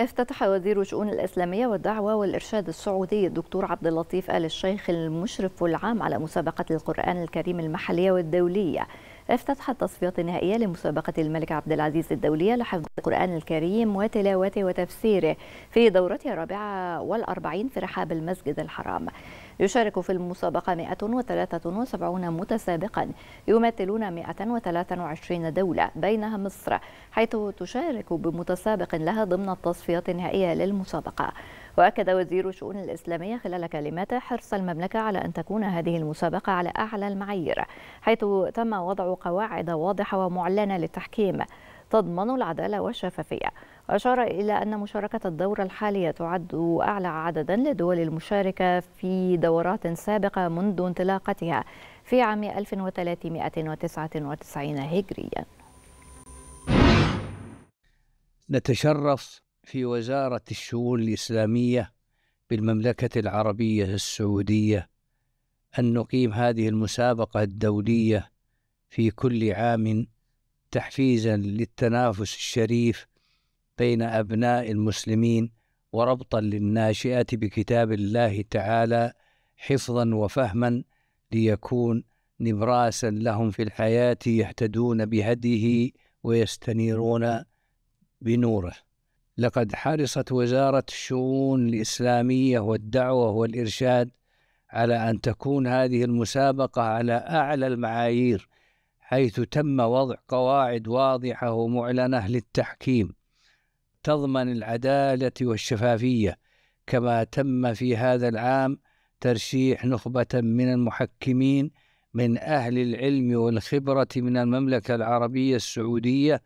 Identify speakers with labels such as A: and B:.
A: افتتح وزير الشؤون الإسلامية والدعوة والإرشاد السعودي الدكتور عبد اللطيف آل الشيخ المشرف العام على مسابقة القرآن الكريم المحلية والدولية افتتح التصفيات النهائية لمسابقة الملك عبد العزيز الدولية لحفظ القرآن الكريم وتلاوته وتفسيره في دورتها الرابعة والأربعين في رحاب المسجد الحرام يشارك في المسابقة 173 متسابقا يمثلون 123 دولة بينها مصر حيث تشارك بمتسابق لها ضمن التصفيات النهائية للمسابقة وأكد وزير الشؤون الإسلامية خلال كلمته حرص المملكة على أن تكون هذه المسابقة على أعلى المعايير حيث تم وضع قواعد واضحة ومعلنة للتحكيم تضمن العدالة والشفافية أشار إلى أن مشاركة الدورة الحالية تعد أعلى عددا للدول المشاركة في دورات سابقة منذ انطلاقتها في عام 1399 هجريا
B: نتشرف في وزارة الشؤون الإسلامية بالمملكة العربية السعودية أن نقيم هذه المسابقة الدولية في كل عام تحفيزا للتنافس الشريف بين أبناء المسلمين وربطا للناشئة بكتاب الله تعالى حفظا وفهما ليكون نبراسا لهم في الحياة يهتدون بهديه ويستنيرون بنوره. لقد حرصت وزارة الشؤون الإسلامية والدعوة والإرشاد على أن تكون هذه المسابقة على أعلى المعايير حيث تم وضع قواعد واضحة ومعلنة للتحكيم تضمن العدالة والشفافية كما تم في هذا العام ترشيح نخبة من المحكمين من أهل العلم والخبرة من المملكة العربية السعودية